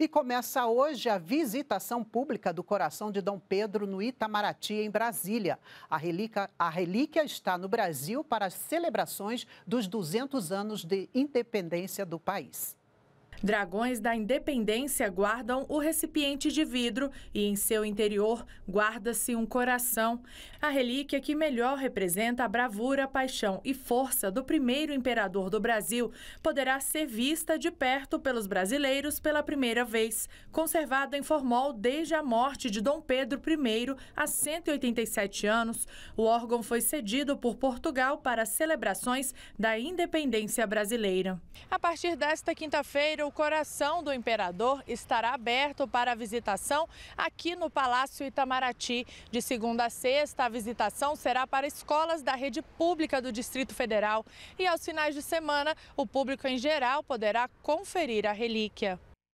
E começa hoje a visitação pública do coração de Dom Pedro no Itamaraty, em Brasília. A relíquia, a relíquia está no Brasil para as celebrações dos 200 anos de independência do país. Dragões da Independência guardam o recipiente de vidro e em seu interior guarda-se um coração. A relíquia que melhor representa a bravura, paixão e força do primeiro imperador do Brasil poderá ser vista de perto pelos brasileiros pela primeira vez. Conservada em formol desde a morte de Dom Pedro I há 187 anos, o órgão foi cedido por Portugal para celebrações da independência brasileira. A partir desta quinta-feira, o coração do imperador estará aberto para visitação aqui no Palácio Itamaraty. De segunda a sexta, a visitação será para escolas da rede pública do Distrito Federal. E aos finais de semana, o público em geral poderá conferir a relíquia.